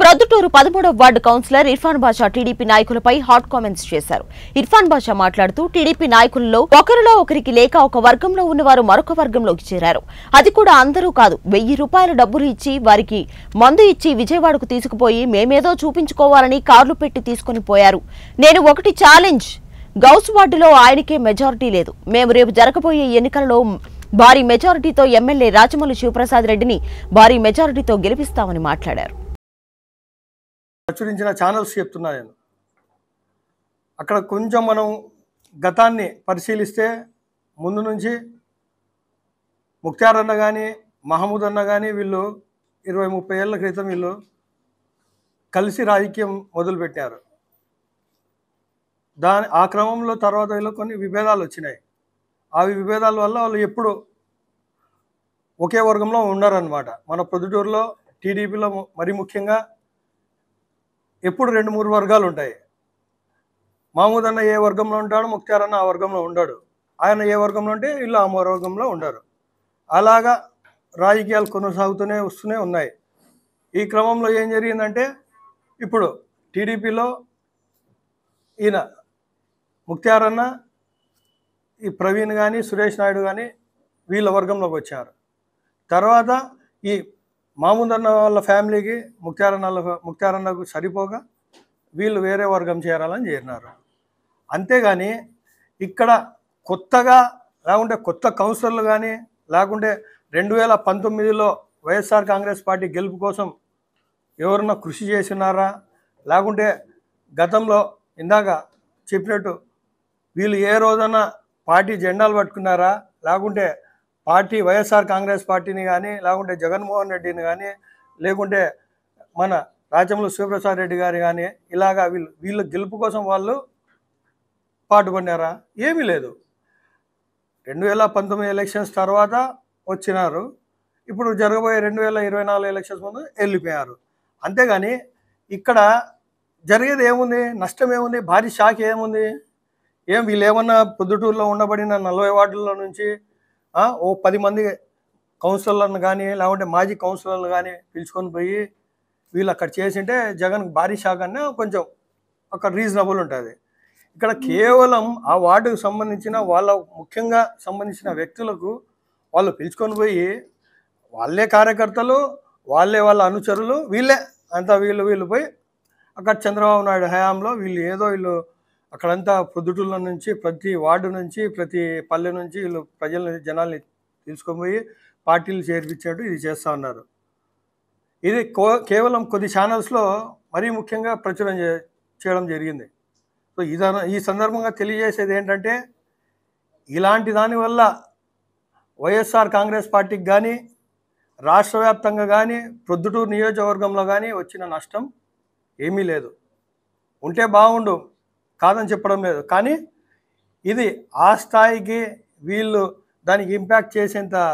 ప్రొద్దుటూరు పదమూడవ ward councillor Irfan Basha TDP నాయకులపై hot comments చేశారు ఇర్ఫాన్ బాషా మాట్లాడుతూ టీడీపీ నాయకుల్లో ఒకరిలో ఒకరికి లేక ఒక వర్గంలో ఉన్నవారు మరొక వర్గంలోకి చేరారు అది కూడా అందరూ కాదు వెయ్యి రూపాయల డబ్బులు ఇచ్చి వారికి మందు ఇచ్చి విజయవాడకు తీసుకుపోయి మేమేదో చూపించుకోవాలని కార్లు పెట్టి తీసుకుని పోయారు నేను ఒకటి ఛాలెంజ్ గౌస్ వార్డులో ఆయనకే మెజారిటీ లేదు మేము రేపు జరగబోయే ఎన్నికలలో భారీ మెజారిటీతో ఎమ్మెల్యే రాజమౌళి శివప్రసాద్ రెడ్డిని భారీ మెజారిటీతో గెలిపిస్తామని మాట్లాడారు ప్రచురించిన ఛానల్స్ చెప్తున్నా నేను అక్కడ కొంచెం మనం గతాన్ని పరిశీలిస్తే ముందు నుంచి ముఖ్తార్ అన్న కానీ మహమూద్ అన్న కానీ వీళ్ళు ఇరవై ముప్పై ఏళ్ళ క్రితం వీళ్ళు కలిసి రాజకీయం మొదలుపెట్టారు దాని ఆ క్రమంలో తర్వాత వీళ్ళు కొన్ని విభేదాలు వచ్చినాయి అవి విభేదాల వల్ల వాళ్ళు ఎప్పుడు ఒకే వర్గంలో ఉన్నారనమాట మన ప్రొద్దుటూరులో టీడీపీలో మరి ముఖ్యంగా ఎప్పుడు రెండు మూడు వర్గాలు ఉంటాయి మహమూద్ అన్న ఏ వర్గంలో ఉంటాడు ముఖ్తార్ అన్న ఆ వర్గంలో ఉండడు ఆయన ఏ వర్గంలో ఉంటే వీళ్ళు ఆ వర్గంలో ఉండరు అలాగా రాజకీయాలు కొనసాగుతూనే వస్తూనే ఉన్నాయి ఈ క్రమంలో ఏం జరిగిందంటే ఇప్పుడు టీడీపీలో ఈయన ముక్త్యార్ అన్న ఈ ప్రవీణ్ కానీ సురేష్ నాయుడు కానీ వీళ్ళ వర్గంలోకి వచ్చారు తర్వాత ఈ మామూదన్న వాళ్ళ ఫ్యామిలీకి ముఖ్యారన్న ముఖ్యారన్నకు సరిపోగా వీళ్ళు వేరే వర్గం చేరాలని చేరినారు అంతేగాని ఇక్కడ కొత్తగా లేకుంటే కొత్త కౌన్సిలర్లు కానీ లేకుంటే రెండు వేల పంతొమ్మిదిలో వైఎస్ఆర్ కాంగ్రెస్ పార్టీ గెలుపు కోసం ఎవరన్నా కృషి చేసినారా లేకుంటే గతంలో ఇందాక చెప్పినట్టు వీళ్ళు ఏ రోజైనా పార్టీ జెండాలు పట్టుకున్నారా లేకుంటే పార్టీ వైఎస్ఆర్ కాంగ్రెస్ పార్టీని కానీ లేకుంటే జగన్మోహన్ రెడ్డిని కానీ లేకుంటే మన రాజ్యంలో శివప్రసాద్ రెడ్డి గారు కానీ ఇలాగా వీళ్ళు వీళ్ళ గెలుపు కోసం వాళ్ళు పాటుపడినారా ఏమీ లేదు రెండు వేల పంతొమ్మిది ఎలక్షన్స్ తర్వాత వచ్చినారు ఇప్పుడు జరగబోయే రెండు వేల ఇరవై నాలుగు ఎలక్షన్స్ ముందు వెళ్ళిపోయారు అంతేగాని ఇక్కడ జరిగేది ఏముంది నష్టం ఏముంది భారీ షాక్ ఏముంది ఏం వీళ్ళు ఏమన్నా పొద్దుటూరులో ఉండబడిన నలభై వార్డుల నుంచి ఓ పది మంది కౌన్సిలర్లను కానీ లేకుంటే మాజీ కౌన్సిలర్లు కానీ పిలుచుకొని పోయి వీళ్ళు అక్కడ చేసింటే జగన్ భారీ అన్న కొంచెం అక్కడ రీజనబుల్ ఉంటుంది ఇక్కడ కేవలం ఆ వార్డుకు సంబంధించిన వాళ్ళ ముఖ్యంగా సంబంధించిన వ్యక్తులకు వాళ్ళు పిలుచుకొని పోయి వాళ్ళే కార్యకర్తలు వాళ్ళే వాళ్ళ అనుచరులు వీళ్ళే అంతా వీళ్ళు వీళ్ళు పోయి అక్కడ చంద్రబాబు నాయుడు హయాంలో వీళ్ళు ఏదో వీళ్ళు అక్కడంతా పొద్దుటూర్ల నుంచి ప్రతి వార్డు నుంచి ప్రతి పల్లె నుంచి వీళ్ళు ప్రజల్ని జనాల్ని తీసుకొని పార్టీలు చేర్పించాడు ఇది చేస్తూ ఉన్నారు ఇది కేవలం కొద్ది ఛానల్స్లో మరీ ముఖ్యంగా ప్రచురం చేయడం జరిగింది సో ఇద ఈ సందర్భంగా తెలియజేసేది ఏంటంటే ఇలాంటి దానివల్ల వైఎస్ఆర్ కాంగ్రెస్ పార్టీకి కానీ రాష్ట్ర వ్యాప్తంగా కానీ ప్రొద్దుటూరు నియోజకవర్గంలో కానీ వచ్చిన నష్టం ఏమీ లేదు ఉంటే బాగుండు కాదని చెప్పడం లేదు కానీ ఇది ఆ స్థాయికి వీళ్ళు దానికి ఇంపాక్ట్ చేసేంత